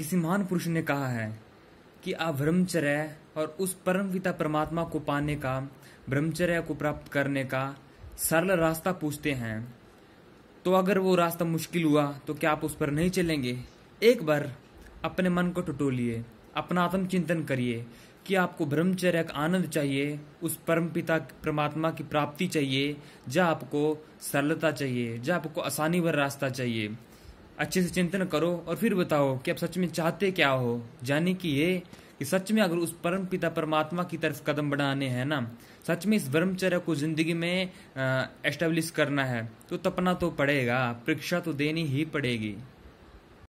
किसी महान पुरुष ने कहा है कि आप ब्रह्मचर्य और उस परमपिता परमात्मा को पाने का ब्रह्मचर्य को प्राप्त करने का सरल रास्ता पूछते हैं तो अगर वो रास्ता मुश्किल हुआ तो क्या आप उस पर नहीं चलेंगे एक बार अपने मन को टटोलिए अपना आत्म चिंतन करिए कि आपको ब्रह्मचर्य का आनंद चाहिए उस परम पिता परमात्मा की प्राप्ति चाहिए जहाँ आपको सरलता चाहिए जहाँ आपको आसानी भर रास्ता चाहिए अच्छे से चिंतन करो और फिर बताओ कि आप सच में चाहते क्या हो जाने कि ये कि सच में अगर उस परम पिता परमात्मा की तरफ कदम बढ़ाने हैं ना सच में इस ब्रह्मचर्य को जिंदगी में एस्टेब्लिश करना है तो तपना तो पड़ेगा परीक्षा तो देनी ही पड़ेगी